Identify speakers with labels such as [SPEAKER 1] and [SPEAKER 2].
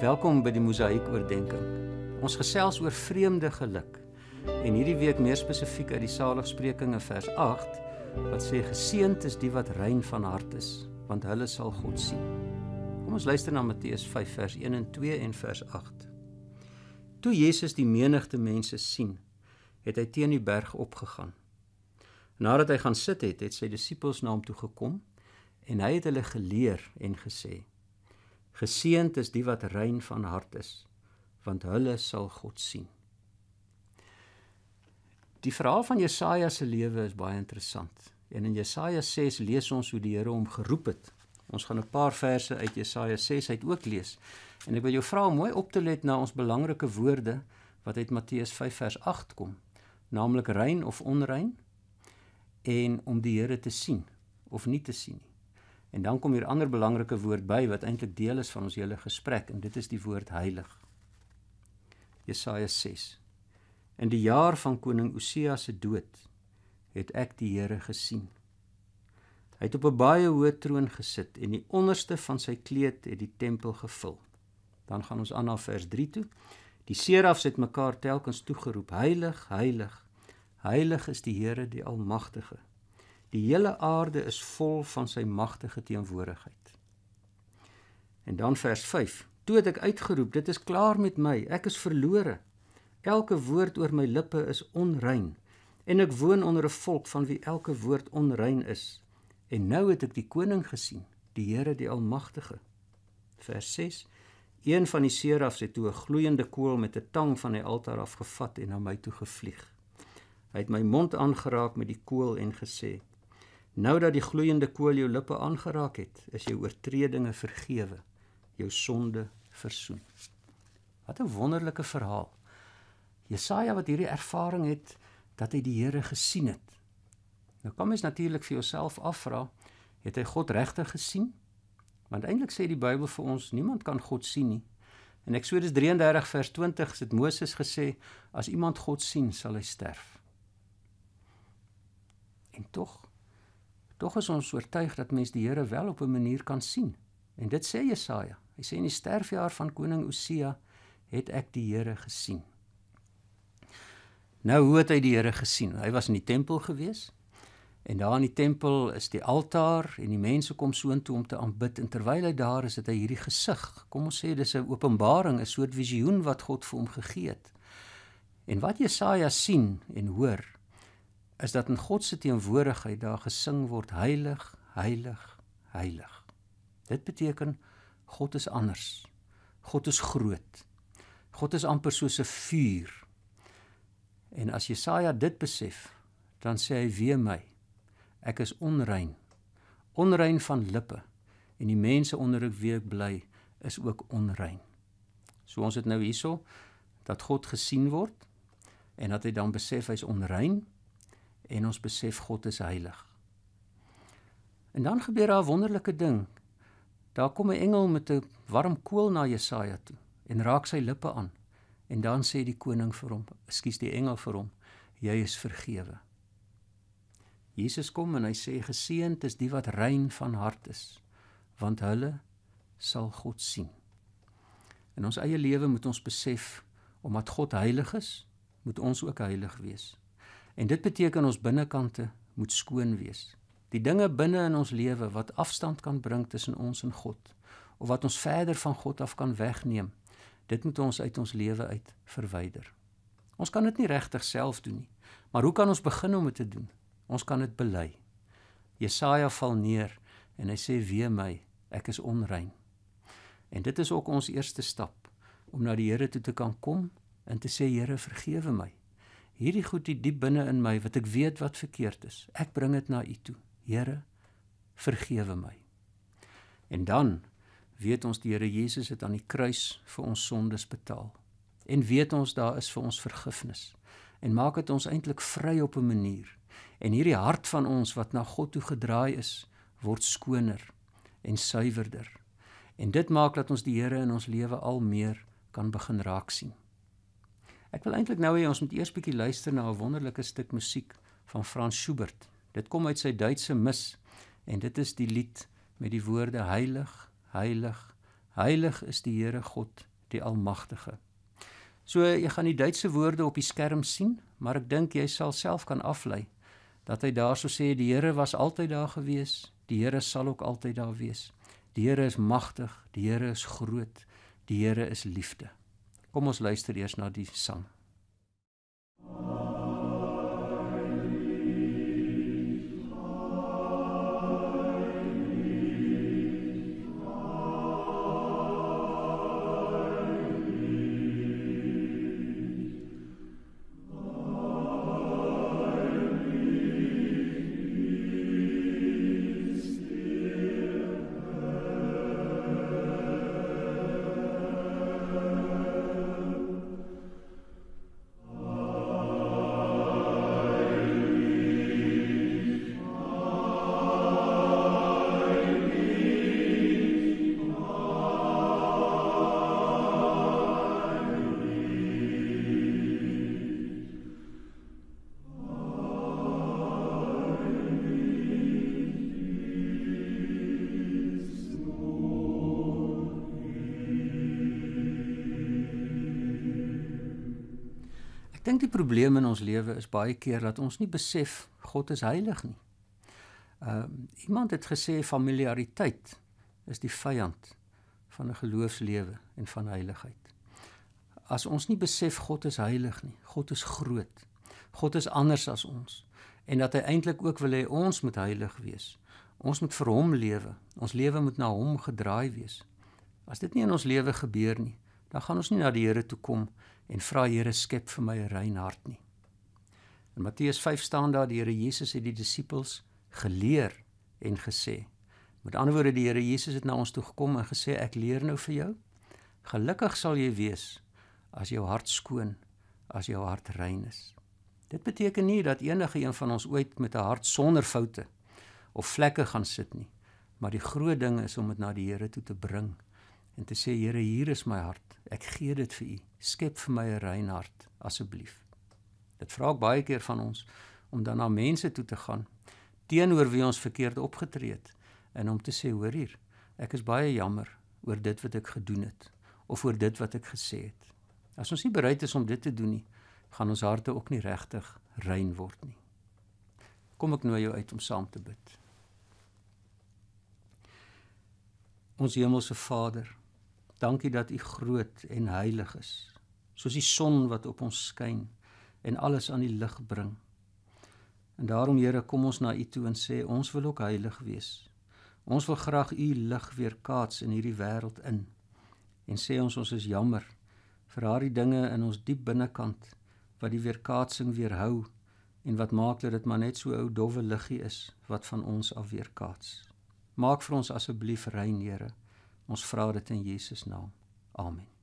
[SPEAKER 1] Welkom by die Mosaïek oordeenking. Ons gesels oor vreemde geluk. En hierdie week meer spesifiek uit die Saligsprekinge vers 8 wat sê geseënd is die wat rein van hart is, want hulle sal God sien. Kom ons luister na Matteus 5 vers 1 en 2 en vers 8. Toe Jesus die menigte mense sien, het hy teen die berg opgegaan. Nadat hy gaan sit het, het sy disippels na hom toe gekom en hy het hulle geleer en gesê: Geseënd is die wat rein van hart is, want hulle sal God sien. Die verhaal van Jesaja se lewe is baie interessant. En in Jesaja 6 lees ons hoe die Here hom geroep het. Ons gaan 'n paar verse uit Jesaja 6 uit ook lees. En ek wil jou vra om mooi op te let na ons belangrike woorde wat uit Matteus 5 vers 8 kom naamlik rein of onrein en om die Here te sien of nie te sien nie. En dan kom hier ander belangrike woord by wat eintlik deel is van ons hele gesprek en dit is die woord heilig. Jesaja 6. In die jaar van koning Osia se dood het ek die Here gesien. Hy het op 'n baie hoë troon gesit en die onderste van sy kleed het die tempel gevul. Dan gaan ons aan na vers 3 toe. Die serafs het mekaar telkens toegeroep: Heilig, heilig, heilig is die Here, die Almagtige. Die hele aarde is vol van sy magtige teenwoordigheid. En dan vers 5: Toe het ek uitgeroep: Dit is klaar met my, ek is verlore. Elke woord oor my lippe is onrein en ek woon onder 'n volk van wie elke woord onrein is. En nou het ek die koning gesien, die Here die Almagtige. Vers Een van die serafs het toe 'n gloeiende koel met 'n tang van die altaar af gevat en na my toe gevlieg. Hy het my mond aangeraak met die koel en gesê: "Nou dat die gloeiende koel jou lippe aangeraak het, is jou oortredinge vergewe, jou sonde versoen." Wat 'n wonderlike verhaal. Jesaja wat hierdie ervaring het dat hy die Here gesien het. Nou kan mens natuurlik vir jouself afvra, het hy God regtig gesien? Want eintlik sê die Bybel vir ons niemand kan God sien nie. In Eksodus 33 vers 20 het Moses gesê as iemand God sien, sal hy sterf. En tog tog is ons oortuig dat mens die Here wel op 'n manier kan sien. En dit sê Jesaja. Hy sê in die sterfjaar van koning Osia het ek die Here gesien. Nou hoe het hy die Here gesien? Hy was in die tempel geweest. En daar in die tempel is die altaar en die mense kom soontoe om te aanbid en terwyl hy daar is het hy hierdie gesig. Kom ons sê dis 'n openbaring, 'n soort visioen wat God vir hom gegee het. En wat Jesaja sien en hoor is dat in God se teenwoordigheid daar gesing word heilig, heilig, heilig. Dit beteken God is anders. God is groot. God is amper soos 'n vuur. En as Jesaja dit besef, dan sê hy: "Wee my, Ek is onrein. Onrein van lippe en die mense onder ek week bly is ook onrein. So ons het nou hierso dat God gesien word en dat hy dan besef hy's onrein en ons besef God is heilig. En dan gebeur daar 'n wonderlike ding. Daar kom 'n engel met 'n warm kool na Jesaja toe en raak sy lippe aan. En dan sê die koning vir hom, ekskuus die engel vir hom, jy is vergewe. Jesus kom en hy sê geseënd is die wat rein van hart is want hulle sal God sien. In ons eie lewe moet ons besef omdat God heilig is, moet ons ook heilig wees. En dit beteken ons binnekante moet skoon wees. Die dinge binne in ons lewe wat afstand kan bring tussen ons en God of wat ons verder van God af kan wegneem, dit moet ons uit ons lewe uit verwyder. Ons kan dit nie regtig self doen nie. Maar hoe kan ons begin om dit te doen? Ons kan dit bely. Jesaja val neer en hy sê weer my, ek is onrein. En dit is ook ons eerste stap om na die Here toe te kan kom en te sê Here vergewe my. Hierdie goed die diep binne in my wat ek weet wat verkeerd is, ek bring dit na U toe. Here, vergewe my. En dan weet ons die Here Jesus het aan die kruis vir ons sondes betaal. En weet ons daar is vir ons vergifnis. En maak dit ons eintlik vry op 'n manier en hierdie hart van ons wat na God toe gedraai is, word skoner en suiwerder. En dit maak dat ons die Here in ons lewe al meer kan begin raak sien. Ek wil eintlik nou hê ons moet eers bietjie luister na 'n wonderlike stuk musiek van Franz Schubert. Dit kom uit sy Duitse mis en dit is die lied met die woorde heilig, heilig, heilig is die Here God, die almagtige. So jy gaan die Duitse woorde op die skerm sien, maar ek dink jy sal self kan aflei dat hy daarso sê die Here was altyd daar gewees, die Here sal ook altyd daar wees. Die Here is magtig, die Here is groot, die Here is liefde. Kom ons luister eers na die sang. dink die probleem in ons lewe is baie keer dat ons nie besef God is heilig nie. Ehm uh, iemand het gesê familiariteit is die vyand van 'n geloofslewe en van heiligheid. As ons nie besef God is heilig nie, God is groot. God is anders as ons en dat hy eintlik ook wil hê ons moet heilig wees. Ons moet vir hom lewe. Ons lewe moet na hom gedraai wees. As dit nie in ons lewe gebeur nie, dan gaan ons nie na die Here toe kom nie en vra Here skep vir my 'n rein hart nie. In Matteus 5 staan daar die Here Jesus het die disippels geleer en gesê. Met ander woorde die Here Jesus het na ons toe gekom en gesê ek leer nou vir jou. Gelukkig sal jy wees as jou hart skoon, as jou hart rein is. Dit beteken nie dat enige een van ons ooit met 'n hart sonder foute of vlekke gaan sit nie, maar die groot ding is om dit na die Here toe te bring en te sê Here, hier is my hart. Ek gee dit vir U. Skep vir my 'n rein hart asseblief. Dit vra ek baie keer van ons om dan na mense toe te gaan teenoor wie ons verkeerd opgetree het en om te sê hoor hier, ek is baie jammer oor dit wat ek gedoen het of oor dit wat ek gesê het. As ons nie bereid is om dit te doen nie, gaan ons harte ook nie regtig rein word nie. Kom ek nooi jou uit om saam te bid. Ons hemelse Vader, Dankie dat U groot en heilig is, soos die son wat op ons skyn en alles aan die lig bring. En daarom Here, kom ons na U toe en sê ons wil ook heilig wees. Ons wil graag U lig weer kaats in hierdie wêreld in. En sê ons ons is jammer vir daardie dinge in ons diep binnekant wat die weerkaatsing weerhou en wat maak dat dit maar net so ou dowwe liggie is wat van ons af weerkaats. Maak vir ons asseblief rein, Here. Ons vra dit in Jesus naam. Amen.